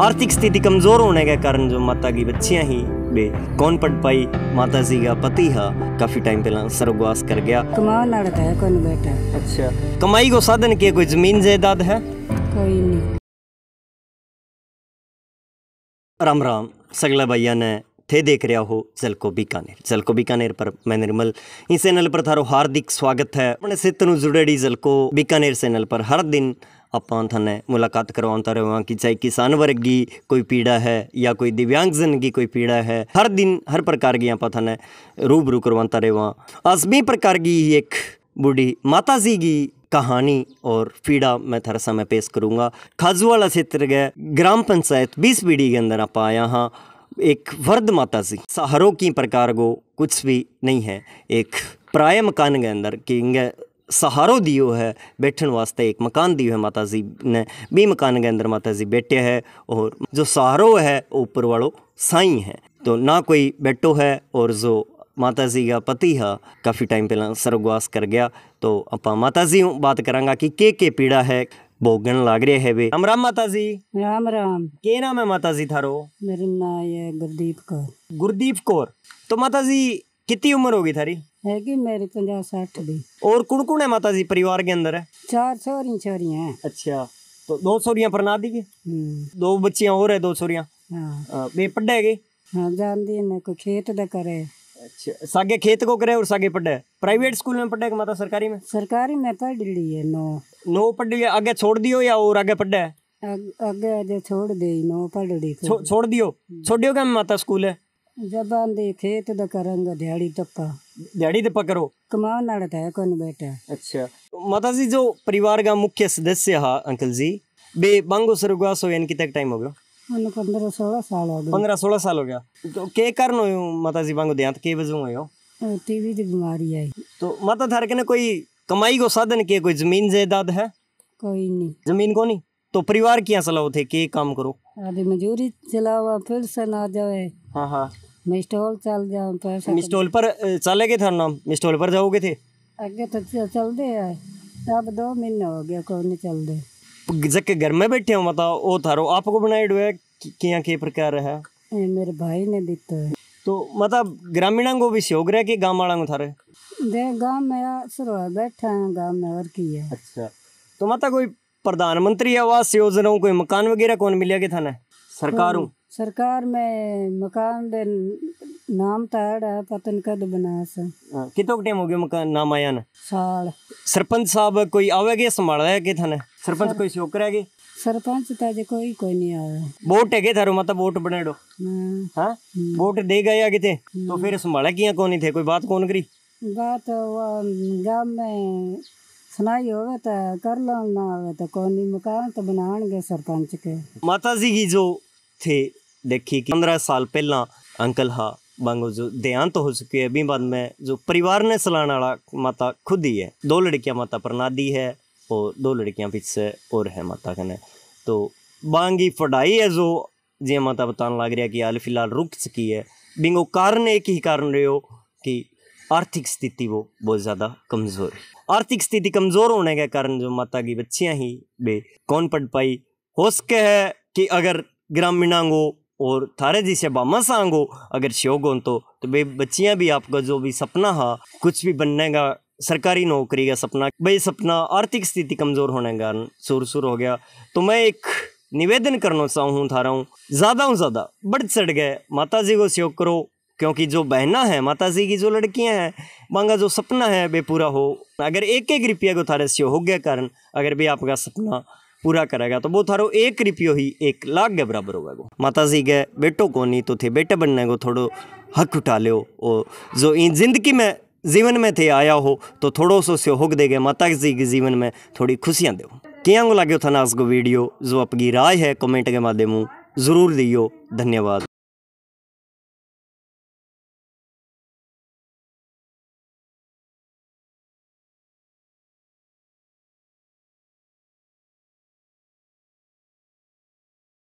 आर्थिक स्थिति कमजोर होने के कारण जो माता की बच्चियां ही बे कौन पढ़ पाई माता जी का पति है काफी टाइम पहला सर्ववास कर गया कमा लड़का है कौन बेटा अच्छा कमाई को साधन किए कोई जमीन जायदाद है कोई नहीं राम राम सगला भैया ने थे देख रहा हो जलको बीकानेर जलको बीकानेर पर मैं निर्मल इस चैनल पर थारो हार्दिक स्वागत है अपने क्षेत्र जुड़ेड़ी जलको बीकानेर चैनल पर हर दिन ਆਪਾਂ ਥਾਨੇ ਮੁਲਾਕਾਤ ਕਰਵਾਉਣ ਤਾਰੇ कि चाहे किसान वर्ग की कोई पीड़ा है या कोई दिव्यांगजन की कोई पीड़ा है हर दिन हर प्रकार की आप थाने रूबरू करवाता रहे असमी प्रकार की ही एक बूढ़ी माता जी की कहानी और पीड़ा मैं थोड़ा समय पेश करूँगा खाजुवाला क्षेत्र के ग्राम पंचायत बीस पीढ़ी के अंदर आप आया हाँ एक वर्द माता जी सहारों की प्रकार को कुछ भी नहीं है एक प्राय मकान के अंदर कि सहारो दियो है बैठन वास्ते एक मकान दियो है माता जी ने बी मकान के अंदर माता जी बैठे है और जो सहारो है ऊपर वालो साई है तो ना कोई बेटो है और जो माता जी का पति है काफ़ी टाइम पहला सर्वगवास कर गया तो आप माता जी बात करा कि के के पीड़ा है भोगन लाग रहे है वे राम राम माता जी राम राम के नाम है माता जी थारो मेरा नाम है गुरदीप कौर गुरदीप कौर तो माता जी कितनी उम्र होगी थारी हैगी मेरी पंजाह साठ दी और कौन कौन है माता जी परिवार के अंदर है चार सोरी छोरी हैं अच्छा तो दो सोरियां परना दी गई हम्म। दो बच्चियां और है दो सोरियां हाँ पढ़े गए हाँ जानती ने को खेत दा करे अच्छा सागे खेत को करे और सागे पढ़े प्राइवेट स्कूल में पढ़े माता सरकारी में सरकारी में पढ़ ली है नो नो पढ़ लिया आगे छोड़ दियो या और आगे पढ़े आगे आगे छोड़ दे नो पढ़ ली छोड़ दियो हम्म। छोड़ दियो क्या माता स्कूल है जबान दे खेत द करूंगा दिहाड़ी तप्पा दिहाड़ी तप्पा करो कमाओ नाड़ा था कौन बेटा अच्छा माता जी जो परिवार का मुख्य सदस्य है अंकल जी बे बांगो सरुगा सो यानी कितना टाइम हो गया उन्हें पंद्रह सोलह साल हो गया पंद्रह सोलह साल हो गया तो के कारण हो माता जी बांगो देहांत के वजह हुए हो टीवी की बीमारी आई तो माता थार के ना कोई कमाई को साधन के कोई जमीन जायदाद है कोई नहीं जमीन को नहीं तो परिवार क्या चलाओ थे के काम करो आदि मजूरी चलावा फिर से ना जावे हाँ, हाँ। मिस्टॉल चल जाओ पैसा तो मिस्टॉल पर चले गए थे नाम मिस्टॉल पर जाओगे थे आगे तो चल दे अब दो महीने हो गया कौन नहीं चल दे जब घर में बैठे हो बताओ ओ थारो आपको बनाए डुए क्या के प्रकार है मेरे भाई ने दिता है तो मतलब ग्रामीणों को भी सहयोग रहा कि गाँव वालों को थारे दे गाँव में सुरवा बैठा है गाँव में और की है अच्छा तो मतलब कोई प्रधानमंत्री आवास योजना कोई मकान वगैरह कौन मिलिया थाने सरकारों सरकार में मकान दे नाम ताड़ तो है कद बना से कितो टाइम हो गया मकान नाम आया ना साल सरपंच साहब कोई आवेगे संभाल है के थाने सरपंच सर... कोई शोक रहेगी सरपंच ताजे तो कोई कोई नहीं आवे वोट है के थारो मत मतलब वोट बने हां हाँ? वोट दे गए आगे थे तो हाँ। फिर संभाला किया कौन थे कोई बात कौन करी बात गांव तो में सुनाई होवे तो कर लो ना आवे तो कौन मकान तो बनाएंगे सरपंच के माता जी की जो थे देखी कि पंद्रह साल पहला अंकल हा वांगो जो देहांत तो हो चुके है अभी बाद में जो परिवार ने चलाने वाला माता खुद ही है दो लड़कियां माता प्रणादी है और दो लड़कियां पीछे और है माता कने तो बांगी फटाई है जो जी माता बताने लग रहा कि हाल फिलहाल रुक चुकी है बिंगो कारण एक ही कारण रहे हो कि आर्थिक स्थिति वो बहुत ज़्यादा कमज़ोर है आर्थिक स्थिति कमज़ोर होने के कारण जो माता की बच्चियाँ ही बे कौन पढ़ पाई हो सके है कि अगर ग्रामीणांगों और थारे जी से बामा सांगो अगर श्योग तो तो भाई बच्चियाँ भी आपका जो भी सपना है कुछ भी बनने का सरकारी नौकरी का सपना भाई सपना आर्थिक स्थिति कमज़ोर होने का सुर सुर हो गया तो मैं एक निवेदन करना चाहूँ थारा हूँ ज़्यादा हूँ ज़्यादा बढ़ चढ़ गए माता जी को सहयोग करो क्योंकि जो बहना है माता जी की जो लड़कियां हैं मांगा जो सपना है वे पूरा हो अगर एक एक रुपया को थारे से हो गया कारण अगर भी आपका सपना पूरा करेगा तो वो थारो एक रुपयो ही एक लाख के बराबर होगा माता जी गए बेटो को नहीं तो थे बेटे बनने को थोड़ो हक उठा लो जो इन जिंदगी में जीवन में थे आया हो तो थोड़ो सो सहयोग देगे माता जी के जीवन में थोड़ी खुशियाँ दो क्या को लगे थाना आज को वीडियो जो आपकी राय है कमेंट के माध्यम जरूर दियो धन्यवाद